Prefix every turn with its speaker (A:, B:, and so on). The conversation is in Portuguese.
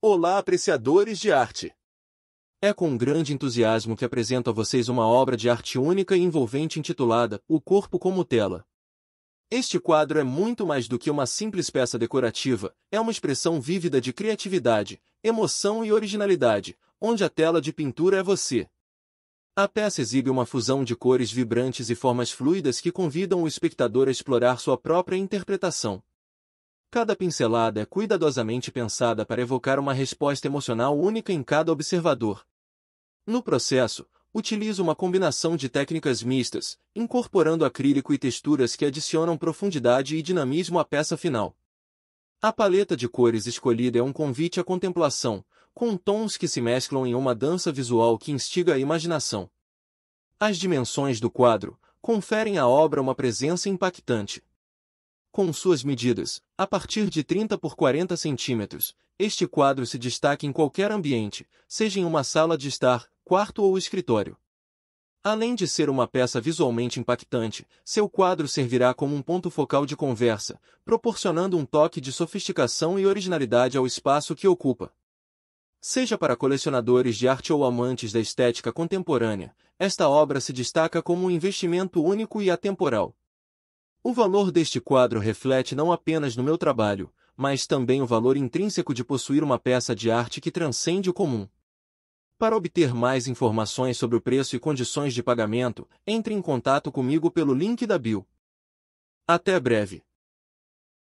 A: Olá, apreciadores de arte! É com grande entusiasmo que apresento a vocês uma obra de arte única e envolvente intitulada O Corpo como Tela. Este quadro é muito mais do que uma simples peça decorativa, é uma expressão vívida de criatividade, emoção e originalidade, onde a tela de pintura é você. A peça exibe uma fusão de cores vibrantes e formas fluidas que convidam o espectador a explorar sua própria interpretação. Cada pincelada é cuidadosamente pensada para evocar uma resposta emocional única em cada observador. No processo, utilizo uma combinação de técnicas mistas, incorporando acrílico e texturas que adicionam profundidade e dinamismo à peça final. A paleta de cores escolhida é um convite à contemplação, com tons que se mesclam em uma dança visual que instiga a imaginação. As dimensões do quadro conferem à obra uma presença impactante com suas medidas, a partir de 30 por 40 centímetros. Este quadro se destaca em qualquer ambiente, seja em uma sala de estar, quarto ou escritório. Além de ser uma peça visualmente impactante, seu quadro servirá como um ponto focal de conversa, proporcionando um toque de sofisticação e originalidade ao espaço que ocupa. Seja para colecionadores de arte ou amantes da estética contemporânea, esta obra se destaca como um investimento único e atemporal, o valor deste quadro reflete não apenas no meu trabalho, mas também o valor intrínseco de possuir uma peça de arte que transcende o comum. Para obter mais informações sobre o preço e condições de pagamento, entre em contato comigo pelo link da bio. Até breve!